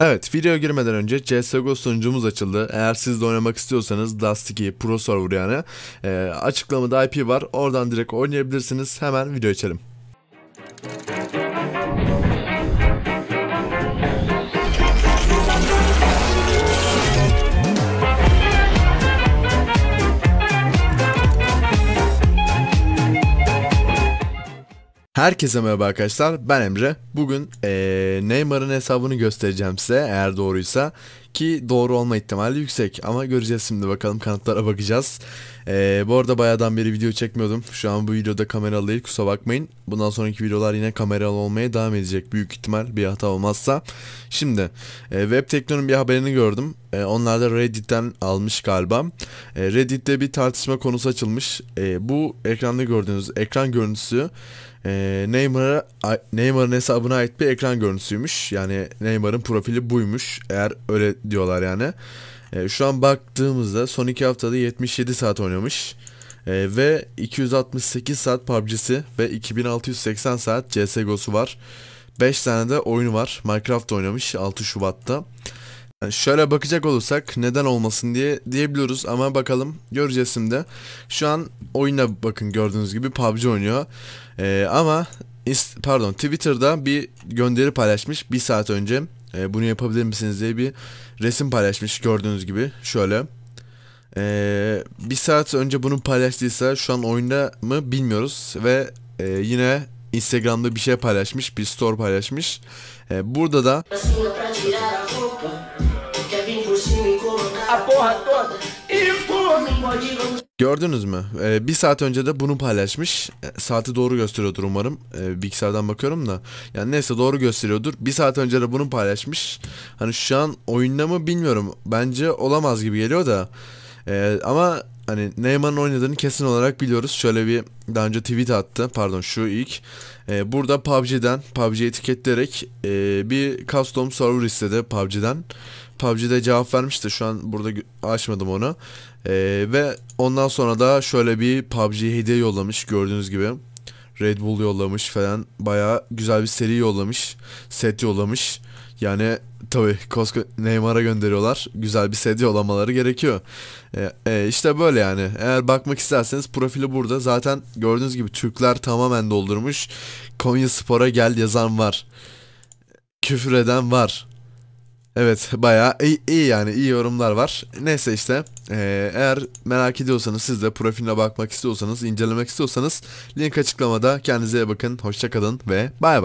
Evet, video girmeden önce CSGO sunucumuz açıldı. Eğer siz de oynamak istiyorsanız Dust Pro Server yani e, açıklamada IP var. Oradan direkt oynayabilirsiniz. Hemen video açalım. Herkese merhaba arkadaşlar ben Emre Bugün ee, Neymar'ın hesabını göstereceğim size eğer doğruysa Ki doğru olma ihtimali yüksek ama göreceğiz şimdi bakalım kanıtlara bakacağız e, Bu arada bayağıdan beri video çekmiyordum şu an bu videoda kameralı değil kusura bakmayın Bundan sonraki videolar yine kameralı olmaya devam edecek büyük ihtimal bir hata olmazsa Şimdi e, Web Tekno'nun bir haberini gördüm e, Onlar da Reddit'ten almış galiba e, Reddit'te bir tartışma konusu açılmış e, Bu ekranda gördüğünüz ekran görüntüsü e, Neymar'a Neymar'ın hesabına ait bir ekran görüntüsüymüş. Yani Neymar'ın profili buymuş. Eğer öyle diyorlar yani. Ee, şu an baktığımızda son 2 haftada 77 saat oynamış. Ee, ve 268 saat PUBG'si ve 2680 saat CSGO'su var. 5 tane de oyun var. Minecraft oynamış 6 Şubat'ta. E, şöyle bakacak olursak neden olmasın diye diyebiliyoruz ama bakalım göreceğiz şimdi. Şu an oyuna bakın gördüğünüz gibi PUBG oynuyor. Ee, ama pardon Twitter'da bir gönderi paylaşmış bir saat önce. Ee, bunu yapabilir misiniz diye bir resim paylaşmış gördüğünüz gibi şöyle. Ee, bir saat önce bunu paylaştıysa şu an oyunda mı bilmiyoruz ve e, yine Instagram'da bir şey paylaşmış, bir store paylaşmış. Ee, burada da Gördünüz mü? Ee, bir saat önce de bunu paylaşmış. Ee, saati doğru gösteriyordur umarım. Ee, bilgisayardan bakıyorum da. Yani neyse doğru gösteriyordur. Bir saat önce de bunu paylaşmış. Hani şu an oyunda mı bilmiyorum. Bence olamaz gibi geliyor da. Ee, ama hani Neymar'ın oynadığını kesin olarak biliyoruz. Şöyle bir daha önce tweet attı. Pardon şu ilk. Ee, burada PUBG'den PUBG etiketleyerek e, bir custom server istedi PUBG'den. PUBG'de cevap vermişti. Şu an burada açmadım onu. Ee, ve ondan sonra da şöyle bir PUBG hediye yollamış gördüğünüz gibi. Red Bull yollamış falan. Baya güzel bir seri yollamış. Set yollamış. Yani tabii kosko Neymar'a gönderiyorlar. Güzel bir sedye olamaları gerekiyor. E, e, işte böyle yani. Eğer bakmak isterseniz profili burada. Zaten gördüğünüz gibi Türkler tamamen doldurmuş. Konya Spor'a gel yazan var. Küfür eden var. Evet bayağı iyi, iyi yani iyi yorumlar var. Neyse işte e, eğer merak ediyorsanız siz de profiline bakmak istiyorsanız incelemek istiyorsanız link açıklamada kendinize iyi bakın hoşçakalın ve bay bay.